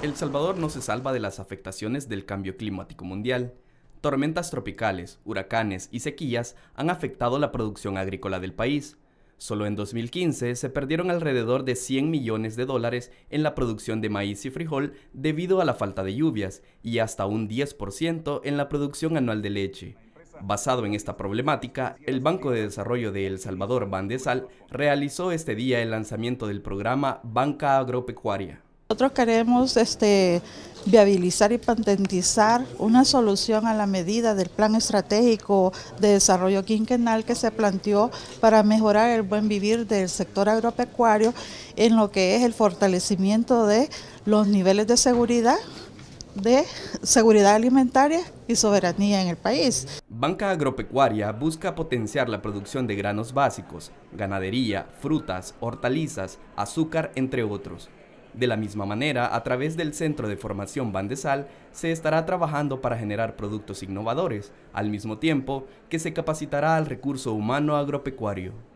El Salvador no se salva de las afectaciones del cambio climático mundial. Tormentas tropicales, huracanes y sequías han afectado la producción agrícola del país. Solo en 2015 se perdieron alrededor de 100 millones de dólares en la producción de maíz y frijol debido a la falta de lluvias y hasta un 10% en la producción anual de leche. Basado en esta problemática, el Banco de Desarrollo de El Salvador, Bandesal, realizó este día el lanzamiento del programa Banca Agropecuaria. Nosotros queremos este, viabilizar y patentizar una solución a la medida del plan estratégico de desarrollo quinquenal que se planteó para mejorar el buen vivir del sector agropecuario en lo que es el fortalecimiento de los niveles de seguridad de seguridad alimentaria y soberanía en el país. Banca Agropecuaria busca potenciar la producción de granos básicos, ganadería, frutas, hortalizas, azúcar, entre otros. De la misma manera, a través del Centro de Formación Bandesal se estará trabajando para generar productos innovadores, al mismo tiempo que se capacitará al recurso humano agropecuario.